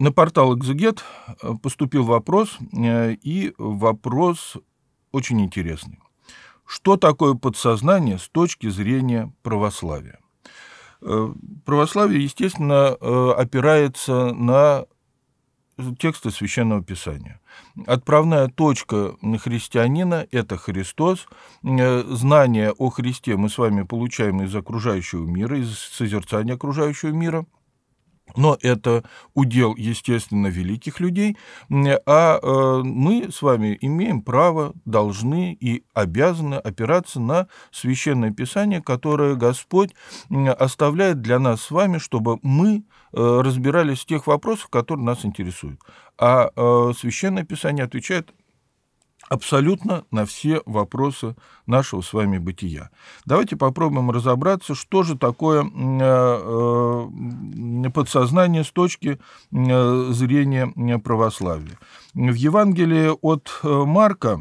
На портал «Экзегет» э, поступил вопрос, э, и вопрос очень интересный. Что такое подсознание с точки зрения православия? Э, православие, естественно, опирается на тексты Священного Писания. Отправная точка христианина – это Христос. Знание о Христе мы с вами получаем из окружающего мира, из созерцания окружающего мира – но это удел, естественно, великих людей, а э, мы с вами имеем право, должны и обязаны опираться на священное писание, которое Господь оставляет для нас с вами, чтобы мы э, разбирались в тех вопросах, которые нас интересуют. А э, священное писание отвечает абсолютно на все вопросы нашего с вами бытия. Давайте попробуем разобраться, что же такое э, э, подсознание с точки э, зрения православия. В Евангелии от Марка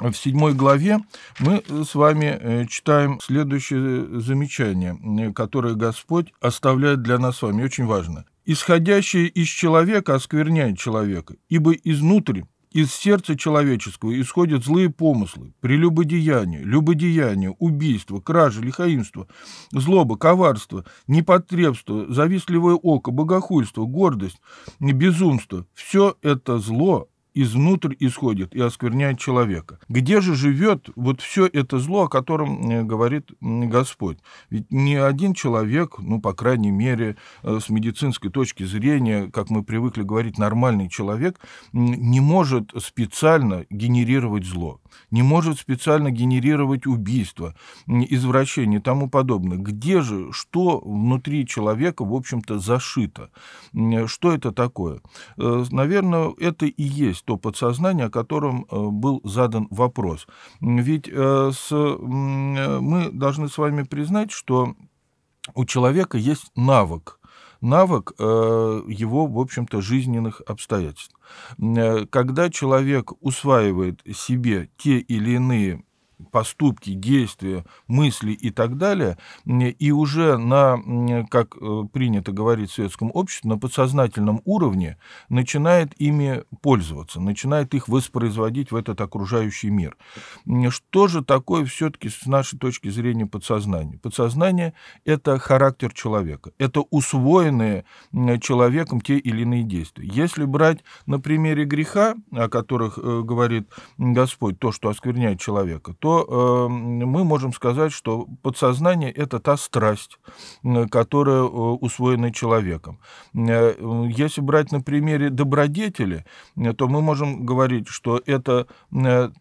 в седьмой главе мы с вами читаем следующее замечание, которое Господь оставляет для нас с вами, очень важно. «Исходящее из человека оскверняет человека, ибо изнутри из сердца человеческого исходят злые помыслы, прелюбодеяние, любодеяние, убийство, кражи, лихаимство, злоба, коварство, непотребство, завистливое око, богохульство, гордость, безумство. Все это зло изнутрь исходит и оскверняет человека. Где же живет вот все это зло, о котором э, говорит Господь? Ведь ни один человек, ну, по крайней мере, э, с медицинской точки зрения, как мы привыкли говорить, нормальный человек, не может специально генерировать зло не может специально генерировать убийства, извращения и тому подобное. Где же, что внутри человека, в общем-то, зашито? Что это такое? Э, наверное, это и есть то подсознание, о котором э, был задан вопрос. Ведь э, с, мы должны с вами признать, что у человека есть навык навык э, его, в общем-то, жизненных обстоятельств. Э, когда человек усваивает себе те или иные поступки, действия, мысли и так далее, и уже на, как э, принято говорить в советском обществе, на подсознательном уровне начинает ими пользоваться, начинает их воспроизводить в этот окружающий мир. Что же такое все-таки с нашей точки зрения подсознание? Подсознание – это характер человека, это усвоенные человеком те или иные действия. Если брать на примере греха, о которых э, говорит Господь, то, что оскверняет человека, то то эм, мы можем сказать, что подсознание – это та страсть, которая э, усвоена человеком. Э, если брать на примере добродетели, э, то мы можем говорить, что это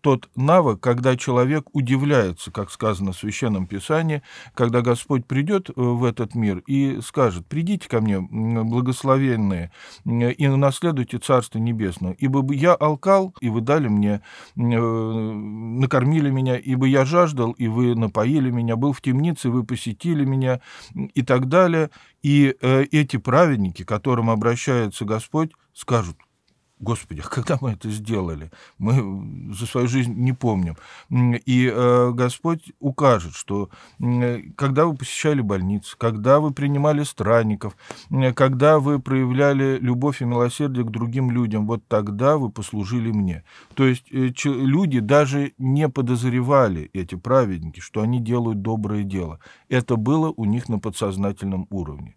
тот навык, когда человек удивляется, как сказано в Священном Писании, когда Господь придет в этот мир и скажет, придите ко мне, благословенные, и наследуйте Царство Небесное, ибо я алкал, и вы дали мне, накормили меня, ибо я жаждал, и вы напоили меня, был в темнице, вы посетили меня, и так далее. И э, эти праведники, к которым обращается Господь, скажут, Господи, когда мы это сделали? Мы за свою жизнь не помним. И э, Господь укажет, что э, когда вы посещали больницы, когда вы принимали странников, э, когда вы проявляли любовь и милосердие к другим людям, вот тогда вы послужили мне. То есть люди даже не подозревали, эти праведники, что они делают доброе дело. Это было у них на подсознательном уровне.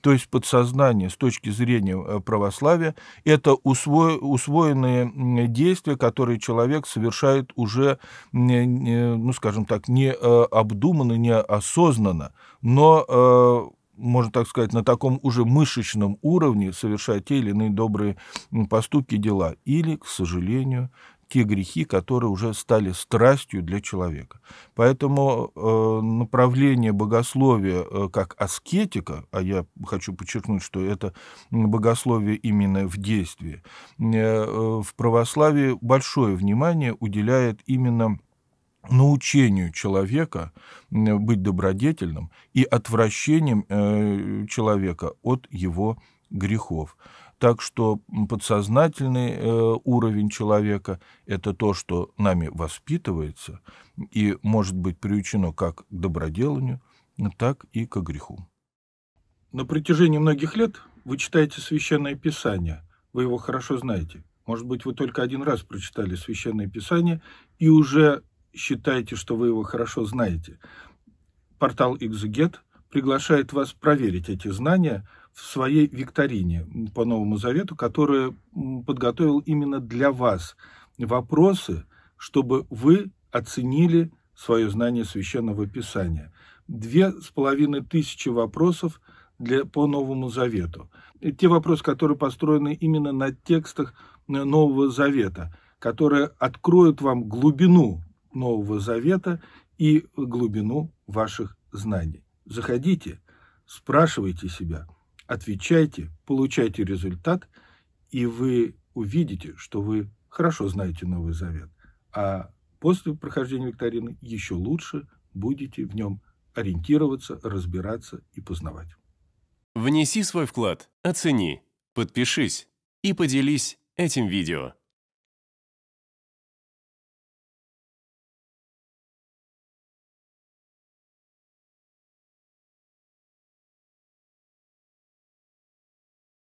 То есть подсознание с точки зрения православия – это усвоение усвоенные действия, которые человек совершает уже, ну, скажем так, не э, обдуманно, не осознанно, но э, можно так сказать, на таком уже мышечном уровне совершать те или иные добрые поступки, дела. Или, к сожалению, те грехи, которые уже стали страстью для человека. Поэтому э, направление богословия э, как аскетика, а я хочу подчеркнуть, что это богословие именно в действии, э, э, в православии большое внимание уделяет именно научению человека быть добродетельным и отвращением э, человека от его грехов. Так что подсознательный э, уровень человека — это то, что нами воспитывается и может быть приучено как к доброделанию, так и к греху. На протяжении многих лет вы читаете Священное Писание, вы его хорошо знаете. Может быть, вы только один раз прочитали Священное Писание и уже считаете, что вы его хорошо знаете. Портал «Экзегет» приглашает вас проверить эти знания – в своей викторине по Новому Завету, которую подготовил именно для вас. Вопросы, чтобы вы оценили свое знание Священного Писания. Две с половиной тысячи вопросов для, по Новому Завету. И те вопросы, которые построены именно на текстах э, Нового Завета, которые откроют вам глубину Нового Завета и глубину ваших знаний. Заходите, спрашивайте себя – Отвечайте, получайте результат, и вы увидите, что вы хорошо знаете Новый Завет, а после прохождения викторины еще лучше будете в нем ориентироваться, разбираться и познавать. Внеси свой вклад, оцени, подпишись и поделись этим видео.